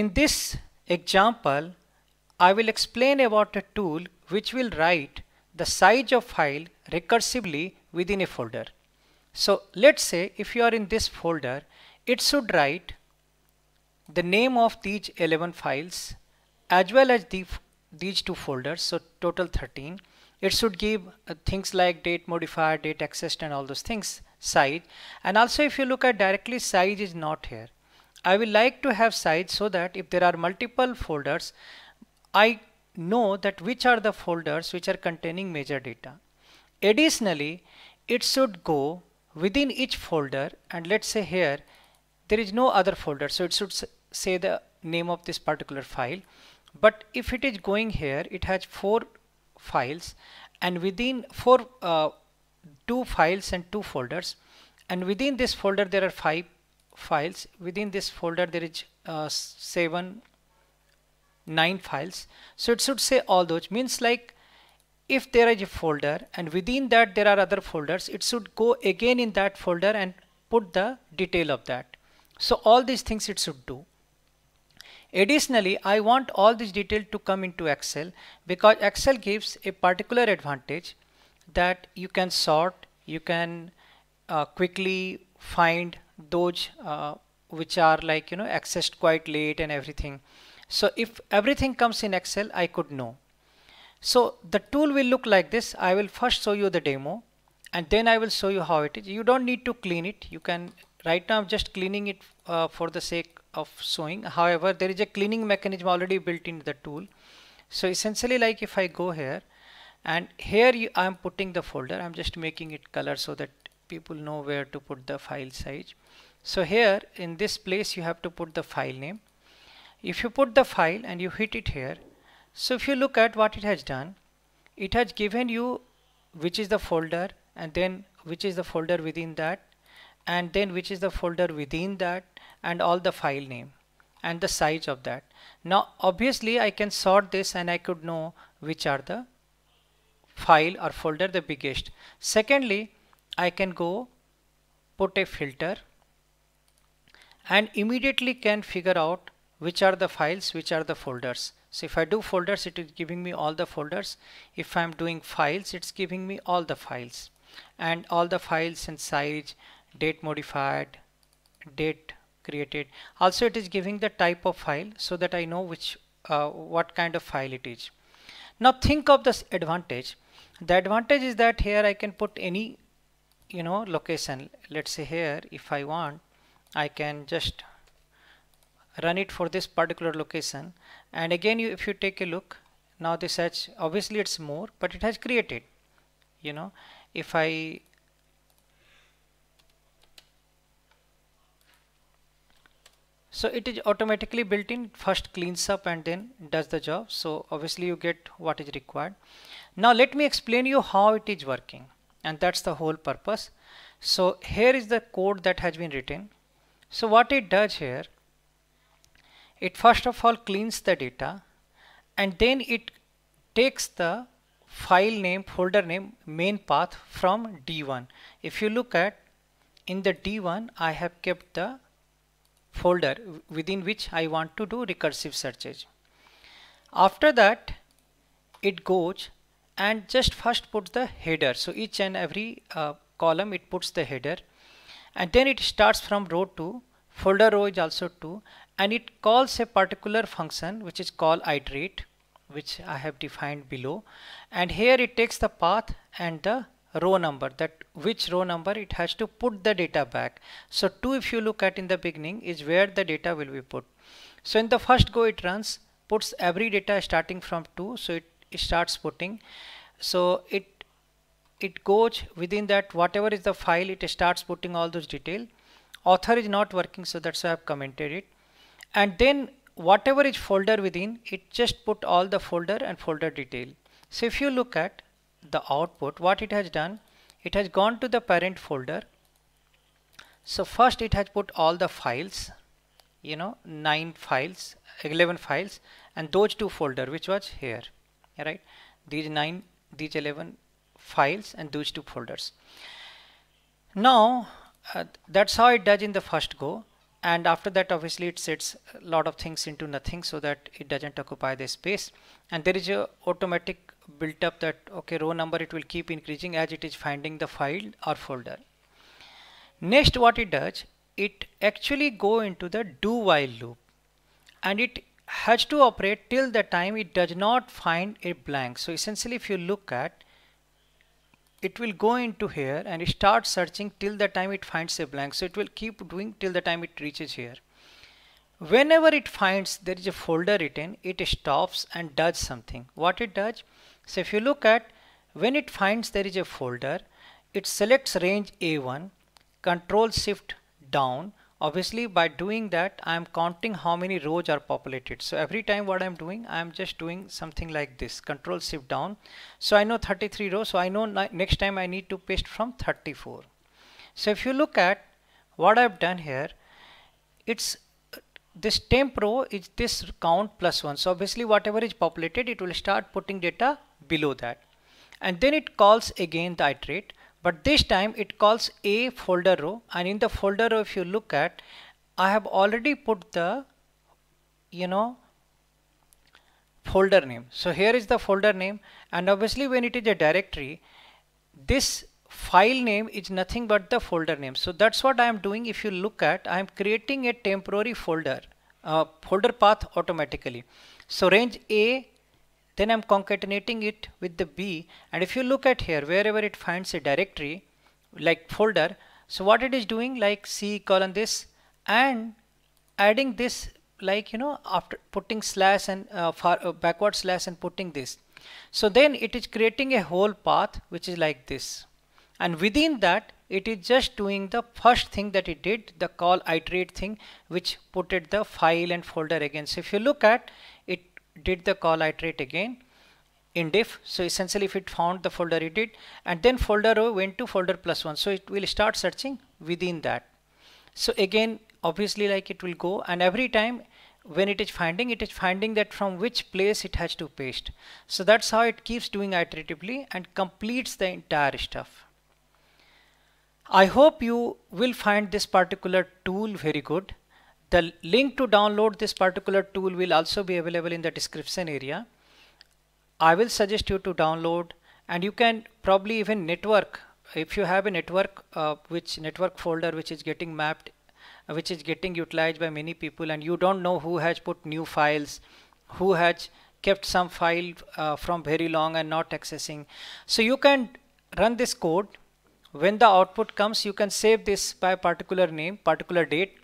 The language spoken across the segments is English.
In this example, I will explain about a tool which will write the size of file recursively within a folder. So let's say if you are in this folder, it should write the name of these 11 files as well as the, these two folders, so total 13. It should give uh, things like date modifier, date accessed and all those things, size. And also if you look at directly size is not here. I will like to have size so that if there are multiple folders, I know that which are the folders which are containing major data. Additionally, it should go within each folder and let's say here there is no other folder so it should say the name of this particular file but if it is going here it has four files and within four uh, two files and two folders and within this folder there are five files within this folder there is uh, seven nine files so it should say all those means like if there is a folder and within that there are other folders it should go again in that folder and put the detail of that so all these things it should do additionally I want all this detail to come into Excel because Excel gives a particular advantage that you can sort you can uh, quickly find those uh, which are like you know accessed quite late and everything so if everything comes in excel i could know so the tool will look like this i will first show you the demo and then i will show you how it is you don't need to clean it you can right now i'm just cleaning it uh, for the sake of showing however there is a cleaning mechanism already built into the tool so essentially like if i go here and here you, i'm putting the folder i'm just making it color so that people know where to put the file size so here in this place you have to put the file name if you put the file and you hit it here so if you look at what it has done it has given you which is the folder and then which is the folder within that and then which is the folder within that and all the file name and the size of that now obviously I can sort this and I could know which are the file or folder the biggest secondly I can go put a filter and immediately can figure out which are the files which are the folders so if I do folders it is giving me all the folders if I'm doing files it's giving me all the files and all the files in size date modified date created also it is giving the type of file so that I know which uh, what kind of file it is now think of this advantage the advantage is that here I can put any you know location let's say here if I want I can just run it for this particular location and again you, if you take a look now this has obviously it's more but it has created you know if I so it is automatically built in first cleans up and then does the job so obviously you get what is required now let me explain you how it is working and that's the whole purpose so here is the code that has been written so what it does here it first of all cleans the data and then it takes the file name folder name main path from d1 if you look at in the d1 I have kept the folder within which I want to do recursive searches after that it goes and just first put the header so each and every uh, column it puts the header and then it starts from row 2 folder row is also 2 and it calls a particular function which is called iterate which I have defined below and here it takes the path and the row number that which row number it has to put the data back so 2 if you look at in the beginning is where the data will be put so in the first go it runs puts every data starting from 2 so it starts putting so it it goes within that whatever is the file it starts putting all those detail author is not working so that's why I have commented it and then whatever is folder within it just put all the folder and folder detail so if you look at the output what it has done it has gone to the parent folder so first it has put all the files you know 9 files 11 files and those two folder which was here right these 9 these 11 files and those two folders now uh, that's how it does in the first go and after that obviously it sets a lot of things into nothing so that it doesn't occupy the space and there is a automatic built up that okay row number it will keep increasing as it is finding the file or folder next what it does it actually go into the do while loop and it has to operate till the time it does not find a blank. So essentially if you look at it will go into here and start searching till the time it finds a blank. So it will keep doing till the time it reaches here. Whenever it finds there is a folder written, it stops and does something. What it does? So if you look at when it finds there is a folder, it selects range A1, control shift down obviously by doing that I am counting how many rows are populated so every time what I'm doing I'm just doing something like this control shift down so I know 33 rows so I know next time I need to paste from 34 so if you look at what I've done here it's this temp row is this count plus 1 so obviously whatever is populated it will start putting data below that and then it calls again the iterate but this time it calls a folder row and in the folder row if you look at I have already put the you know folder name so here is the folder name and obviously when it is a directory this file name is nothing but the folder name so that's what I am doing if you look at I am creating a temporary folder uh, folder path automatically so range a then I'm concatenating it with the B and if you look at here wherever it finds a directory like folder so what it is doing like C colon this and adding this like you know after putting slash and uh, far, uh, backward slash and putting this so then it is creating a whole path which is like this and within that it is just doing the first thing that it did the call iterate thing which put it the file and folder again so if you look at did the call iterate again in diff so essentially if it found the folder it did and then folder went to folder plus one so it will start searching within that so again obviously like it will go and every time when it is finding it is finding that from which place it has to paste so that's how it keeps doing iteratively and completes the entire stuff I hope you will find this particular tool very good the link to download this particular tool will also be available in the description area. I will suggest you to download and you can probably even network if you have a network uh, which network folder which is getting mapped uh, which is getting utilized by many people and you don't know who has put new files who has kept some file uh, from very long and not accessing so you can run this code when the output comes you can save this by particular name particular date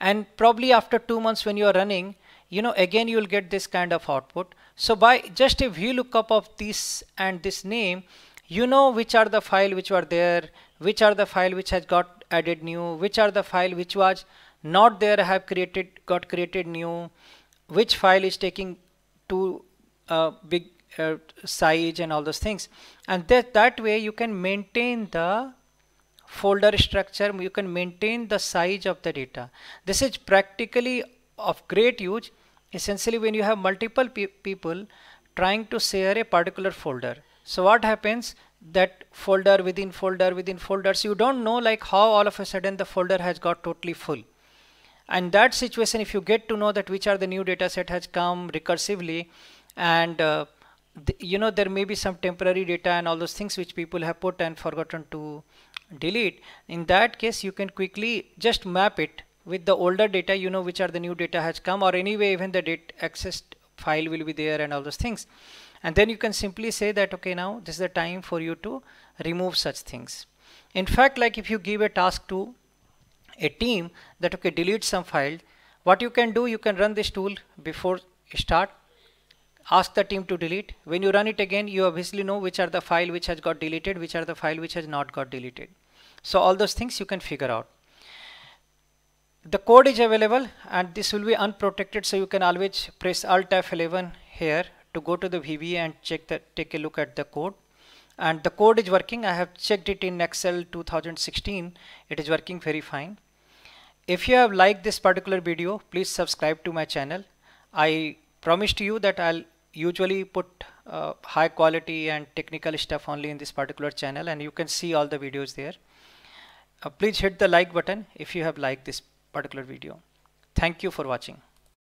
and probably after two months when you are running you know again you will get this kind of output so by just a lookup of this and this name you know which are the file which were there which are the file which has got added new which are the file which was not there have created got created new which file is taking too uh, big uh, size and all those things and that that way you can maintain the folder structure you can maintain the size of the data this is practically of great use essentially when you have multiple pe people trying to share a particular folder so what happens that folder within folder within folders you don't know like how all of a sudden the folder has got totally full and that situation if you get to know that which are the new data set has come recursively and uh, you know there may be some temporary data and all those things which people have put and forgotten to delete in that case you can quickly just map it with the older data you know which are the new data has come or anyway even the date accessed file will be there and all those things and then you can simply say that okay now this is the time for you to remove such things in fact like if you give a task to a team that okay delete some file what you can do you can run this tool before start ask the team to delete when you run it again you obviously know which are the file which has got deleted which are the file which has not got deleted so all those things you can figure out the code is available and this will be unprotected so you can always press alt F11 here to go to the VBA and check the take a look at the code and the code is working I have checked it in Excel 2016 it is working very fine if you have liked this particular video please subscribe to my channel I promised you that I'll usually put uh, high quality and technical stuff only in this particular channel and you can see all the videos there. Uh, please hit the like button if you have liked this particular video. Thank you for watching.